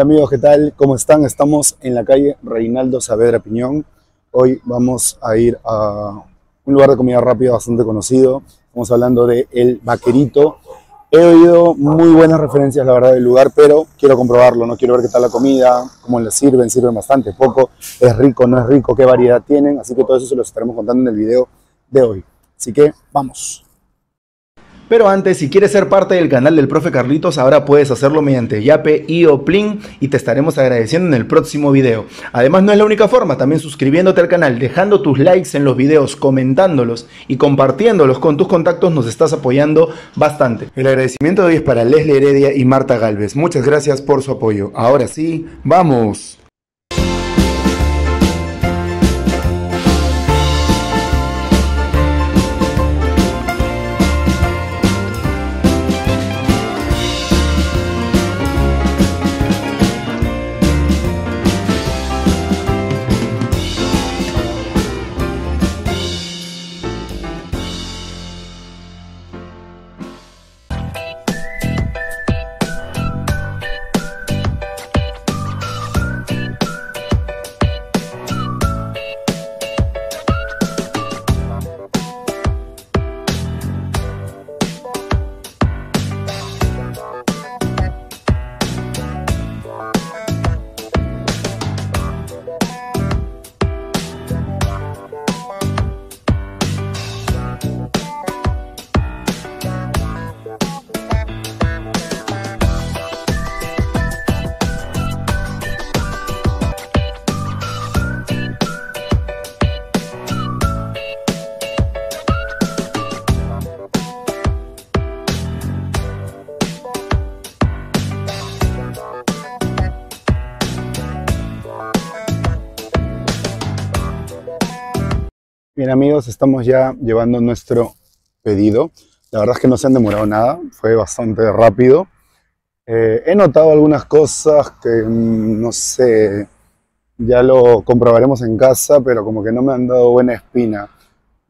amigos, ¿qué tal? ¿Cómo están? Estamos en la calle Reinaldo Saavedra Piñón. Hoy vamos a ir a un lugar de comida rápida bastante conocido. Estamos hablando de El Vaquerito. He oído muy buenas referencias, la verdad, del lugar, pero quiero comprobarlo, no quiero ver qué tal la comida, cómo le sirven, sirven bastante, poco, es rico, no es rico, qué variedad tienen, así que todo eso se los estaremos contando en el video de hoy. Así que, vamos. Pero antes, si quieres ser parte del canal del profe Carlitos, ahora puedes hacerlo mediante Yape y OPLIN y te estaremos agradeciendo en el próximo video. Además, no es la única forma, también suscribiéndote al canal, dejando tus likes en los videos, comentándolos y compartiéndolos con tus contactos nos estás apoyando bastante. El agradecimiento de hoy es para Leslie Heredia y Marta Galvez. Muchas gracias por su apoyo. Ahora sí, vamos. Bien amigos, estamos ya llevando nuestro pedido. La verdad es que no se han demorado nada, fue bastante rápido. Eh, he notado algunas cosas que mm, no sé, ya lo comprobaremos en casa, pero como que no me han dado buena espina.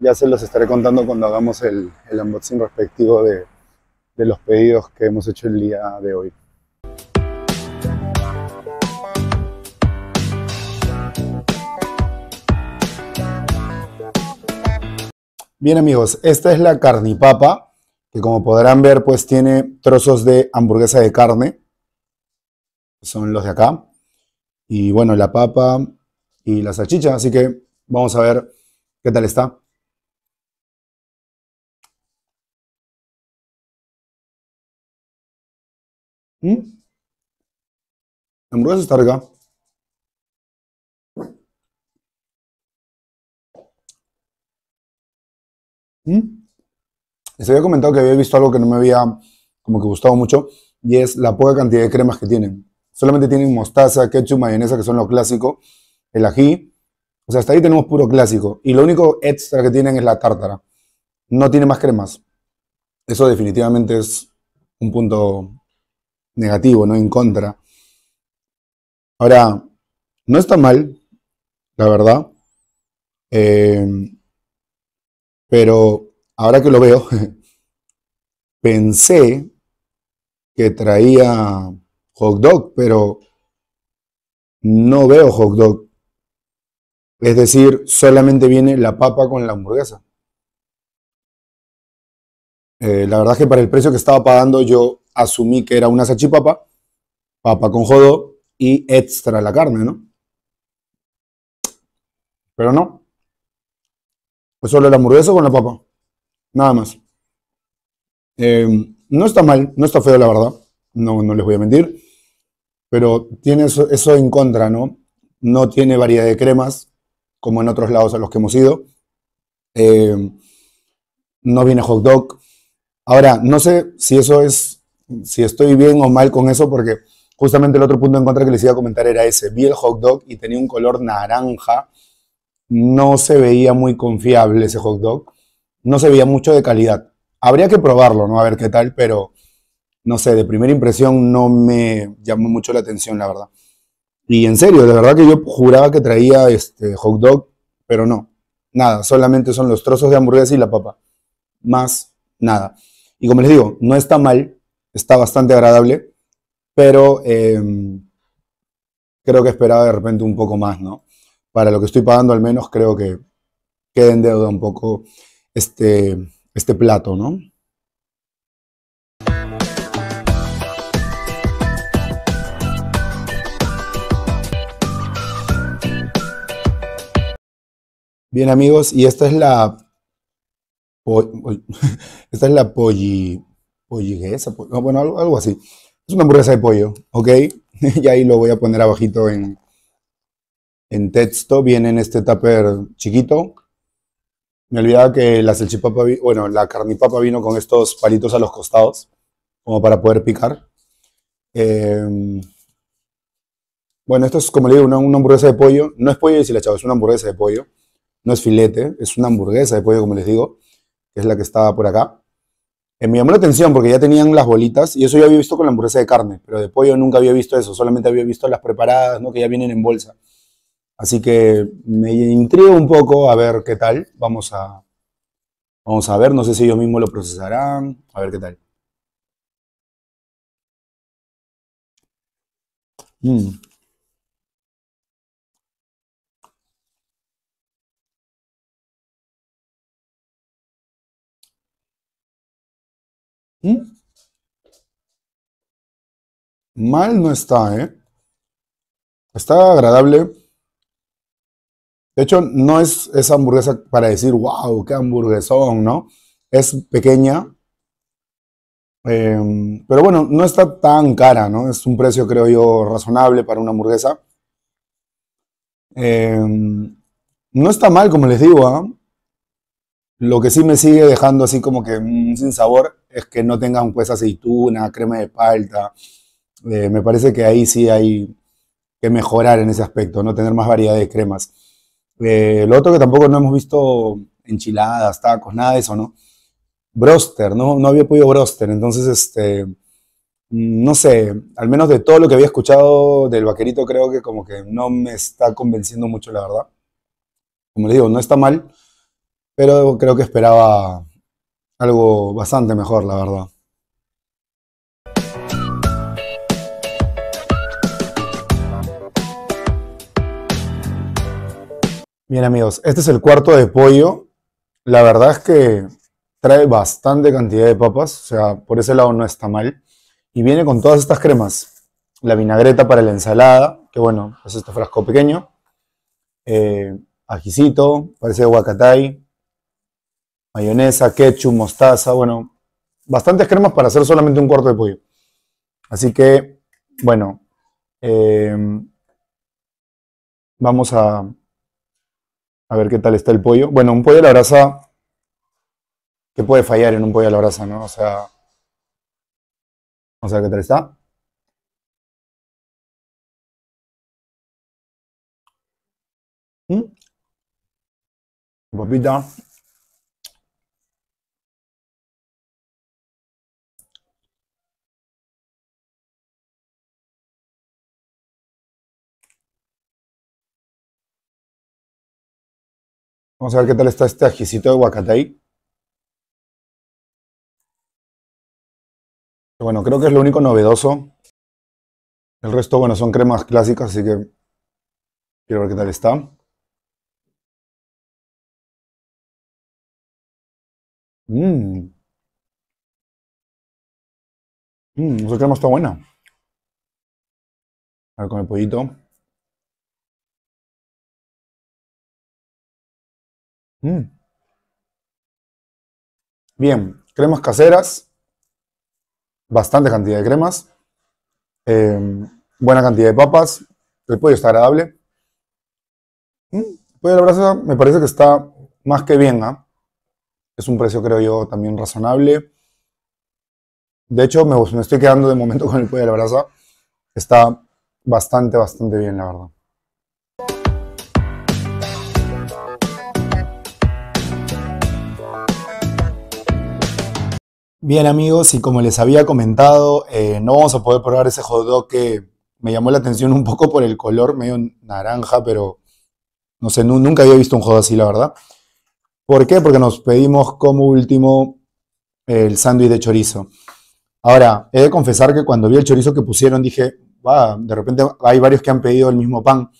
Ya se los estaré contando cuando hagamos el, el unboxing respectivo de los pedidos que hemos hecho el día de hoy. Bien amigos, esta es la papa que como podrán ver pues tiene trozos de hamburguesa de carne, son los de acá, y bueno, la papa y la salchicha, así que vamos a ver qué tal está. ¿Mm? La hamburguesa está rica. ¿Mm? se Les había comentado que había visto algo que no me había como que gustado mucho y es la poca cantidad de cremas que tienen. Solamente tienen mostaza, ketchup, mayonesa, que son lo clásico, el ají. O sea, hasta ahí tenemos puro clásico. Y lo único extra que tienen es la tártara. No tiene más cremas. Eso definitivamente es un punto negativo, ¿no? En contra. Ahora, no está mal, la verdad. Eh, pero ahora que lo veo, pensé que traía hot dog, pero no veo hot dog. Es decir, solamente viene la papa con la hamburguesa. Eh, la verdad es que para el precio que estaba pagando yo asumí que era una sachipapa, papa con jodo y extra la carne, ¿no? Pero no, pues solo la hamburguesa con la papa. Nada más. Em, no está mal, no está feo, la verdad. No, no les voy a mentir. Pero tiene eso, en contra, ¿no? No tiene variedad de cremas, como en otros lados a los que hemos ido. Em, no viene hot dog. Ahora, no sé si eso es, si estoy bien o mal con eso, porque justamente el otro punto en contra que les iba a comentar era ese. Vi el hot dog y tenía un color naranja no se veía muy confiable ese hot dog. No se veía mucho de calidad. Habría que probarlo, ¿no? A ver qué tal, pero no sé, de primera impresión no me llamó mucho la atención, la verdad. Y en serio, de verdad que yo juraba que traía este hot dog, pero no. Nada, solamente son los trozos de hamburguesa y la papa. Más nada. Y como les digo, no está mal, está bastante agradable, pero em, creo que esperaba de repente un poco más, ¿no? para lo que estoy pagando al menos creo que queda en deuda un poco este, este plato, ¿no? Bien amigos, y esta es la... Esta es la polli... Polliguesa, bueno, algo así. Es una hamburguesa de pollo, ¿ok? y ahí lo voy a poner abajito en, en texto, viene en este tupper chiquito. Me olvidaba que la salchipapa, bueno, la carnipapa vino con estos palitos a los costados, como para poder picar. Em, bueno, esto es, como le digo, una, hamburguesa de pollo. No es pollo la chava, es una hamburguesa de pollo. No es filete, es una hamburguesa de pollo, como les digo, que es la que estaba por acá. En eh, me llamó la atención porque ya tenían las bolitas y eso yo había visto con la hamburguesa de carne, pero de pollo nunca había visto eso, solamente había visto las preparadas, ¿no? que ya vienen en bolsa. Así que me intriga un poco a ver qué tal. Vamos a, vamos a ver, no sé si ellos mismos lo procesarán, a ver qué tal. Mm. Mm. Mal no está, ¿eh? Está agradable. De hecho, no es esa hamburguesa para decir, wow, qué hamburguesón, ¿no? Es pequeña. Em, pero bueno, no está tan cara, ¿no? Es un precio, creo yo, razonable para una hamburguesa. Em, no está mal, como les digo, ¿ah? Lo que sí me sigue dejando así como que mm, sin sabor es que no tengan pues aceituna, crema de palta. Eh, me parece que ahí sí hay que mejorar en ese aspecto, no tener más variedad de cremas. Eh, lo otro que tampoco no hemos visto enchiladas, tacos, nada de eso, ¿no? Broster, ¿no? No había podido broster, entonces, este, mm, no sé, al menos de todo lo que había escuchado del vaquerito, creo que como que no me está convenciendo mucho, la verdad. Como les digo, no está mal, pero creo que esperaba algo bastante mejor, la verdad. Bien amigos, este es el cuarto de pollo. La verdad es que trae bastante cantidad de papas, o sea, por ese lado no está mal. Y viene con todas estas cremas. La vinagreta para la ensalada, que bueno, es este frasco pequeño. Eh, ajicito, parece guacatay. Mayonesa, ketchup, mostaza, bueno, bastantes cremas para hacer solamente un cuarto de pollo. Así que, bueno, eh, vamos a a ver qué tal está el pollo. Bueno, un pollo a la brasa. ¿Qué puede fallar en un pollo a la brasa, no? O sea. Vamos a ver qué tal está. ¿Mm? Papita. Vamos a ver qué tal está este ajicito de guacatay. Bueno, creo que es lo único novedoso. El resto, bueno, son cremas clásicas, así que quiero ver qué tal está. Mmm. Mmm, esa crema está buena. A ver con el pollito. Mm. Bien, cremas caseras, bastante cantidad de cremas, em, buena cantidad de papas, el pollo está agradable. Mm, el pollo de la brasa me parece que está más que bien, ¿ah? es un precio creo yo también razonable. De hecho, me, me estoy quedando de momento con el pollo de la brasa. Está bastante, bastante bien, la verdad. Bien amigos, y como les había comentado, eh, no vamos a poder probar ese hot que me llamó la atención un poco por el color, medio naranja, pero no sé, nunca había visto un hot así, la verdad. ¿Por qué? Porque nos pedimos como último el sándwich de chorizo. Ahora, he de confesar que cuando vi el chorizo que pusieron dije, va, de repente hay varios que han pedido el mismo pan,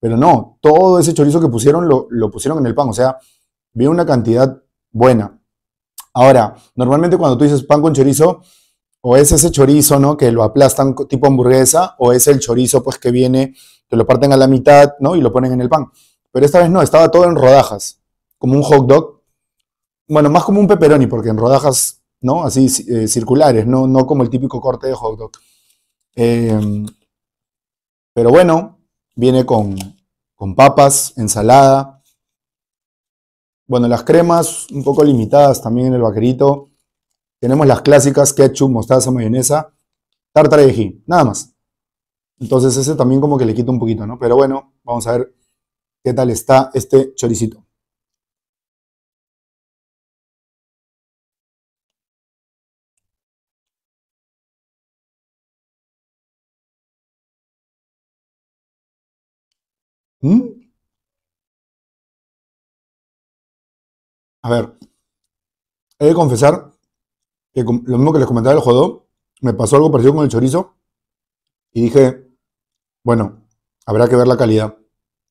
pero no, todo ese chorizo que pusieron lo pusieron en el pan, o sea, vi una cantidad buena. Ahora, normalmente cuando tú dices pan con chorizo, o es ese chorizo, ¿no? Que lo aplastan tipo hamburguesa, o es el chorizo, pues que viene, que lo parten a la mitad, ¿no? Y lo ponen en el pan. Pero esta vez no, estaba todo en rodajas, como un hot dog. Bueno, más como un pepperoni, porque en rodajas, ¿no? Así eh, circulares, ¿no? como el típico corte de hot dog. Em, pero bueno, viene con, con papas, ensalada, bueno, las cremas un poco limitadas también en el vaquerito. Tenemos las clásicas, ketchup, mostaza, mayonesa, tartar y ají, nada más. Entonces ese también como que le quito un poquito, ¿no? Pero bueno, vamos a ver qué tal está este choricito. ¿Mm? A ver, he de confesar que lo mismo que les comentaba el jodó, me pasó algo parecido con el chorizo y dije, bueno, habrá que ver la calidad.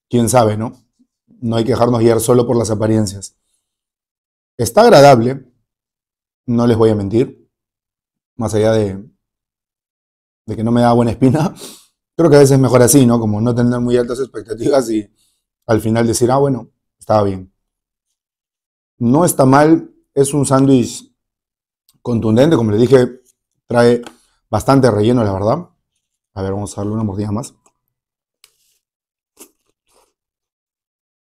Quién sabe, ¿no? No hay que dejarnos guiar solo por las apariencias. Está agradable, no les voy a mentir, más allá de, que no me da buena espina. Creo que a veces es mejor así, ¿no? Como no tener muy altas expectativas y al final decir, ah, bueno, estaba bien. No está mal, es un sándwich contundente, como le dije, trae bastante relleno, la verdad. A ver, vamos a darle una mordida más.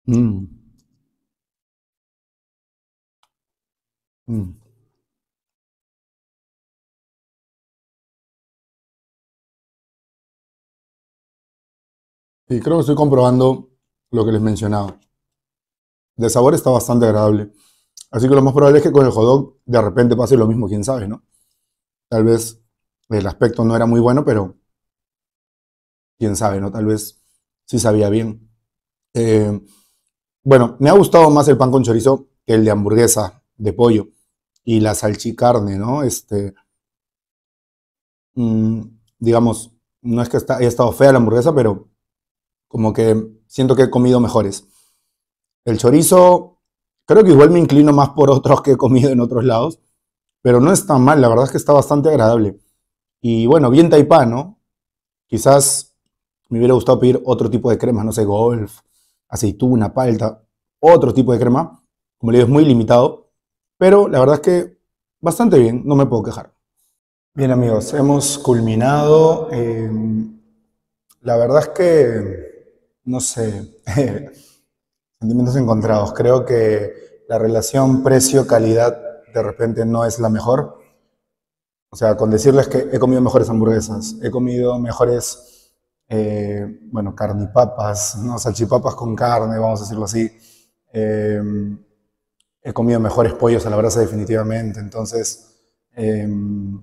Mm. Mm. Y creo que estoy comprobando lo que les mencionaba de sabor está bastante agradable. Así que lo más probable es que con el hot de repente pase lo mismo, quién sabe, ¿no? Tal vez el aspecto no era muy bueno, pero quién sabe, ¿no? Tal vez sí sabía bien. Eh, bueno, me ha gustado más el pan con chorizo que el de hamburguesa de pollo y la salchicarne, ¿no? Este, mm, digamos, no es que haya estado fea la hamburguesa, pero como que siento que he comido mejores. El chorizo, creo que igual me inclino más por otros que he comido en otros lados, pero no está mal, la verdad es que está bastante agradable. Y bueno, bien taipan ¿no? Quizás me hubiera gustado pedir otro tipo de crema, no sé, golf, aceituna, palta, otro tipo de crema. Como le digo, es muy limitado, pero la verdad es que bastante bien, no me puedo quejar. Bien amigos, hemos culminado. Em, la verdad es que, no sé, Sentimientos encontrados. Creo que la relación precio-calidad de repente no es la mejor. O sea, con decirles que he comido mejores hamburguesas, he comido mejores, eh, bueno, carnipapas, ¿no? salchipapas con carne, vamos a decirlo así. Eh, he comido mejores pollos a la brasa definitivamente. Entonces, em,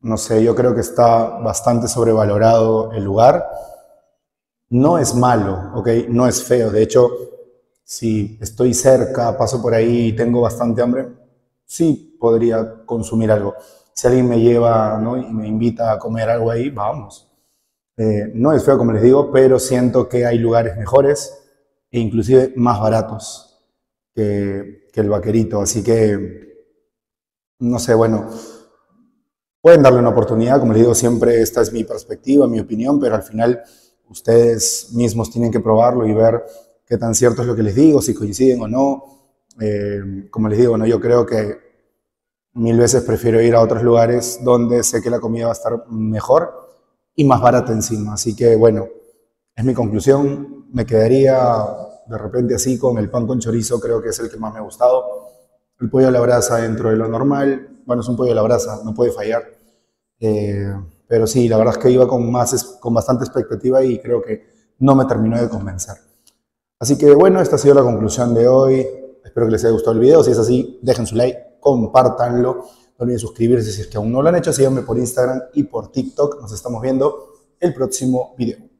no sé, yo creo que está bastante sobrevalorado el lugar. No es malo, ¿ok? No es feo. De hecho, si estoy cerca, paso por ahí y tengo bastante hambre, sí podría consumir algo. Si alguien me lleva ¿no? y me invita a comer algo ahí, vamos. Eh, no es feo como les digo, pero siento que hay lugares mejores e inclusive más baratos que el vaquerito. Así que, no sé, bueno, pueden darle una oportunidad. Como les digo, siempre esta es mi perspectiva, mi opinión, pero al final ustedes mismos tienen que probarlo y ver qué tan cierto es lo que les digo, si coinciden o no. Eh, como les digo, ¿no? yo creo que mil veces prefiero ir a otros lugares donde sé que la comida va a estar mejor y más barata encima. Así que bueno, es mi conclusión. Me quedaría de repente así con el pan con chorizo, creo que es el que más me ha gustado. El pollo a la brasa dentro de lo normal. Bueno, es un pollo a la brasa, no puede fallar. Eh, pero sí, la verdad es que iba con, más, con bastante expectativa y creo que no me terminó de convencer. Así que bueno, esta ha sido la conclusión de hoy. Espero que les haya gustado el video. Si es así, dejen su like, compártanlo. No olviden suscribirse si es que aún no lo han hecho. Síganme por Instagram y por TikTok. Nos estamos viendo el próximo video.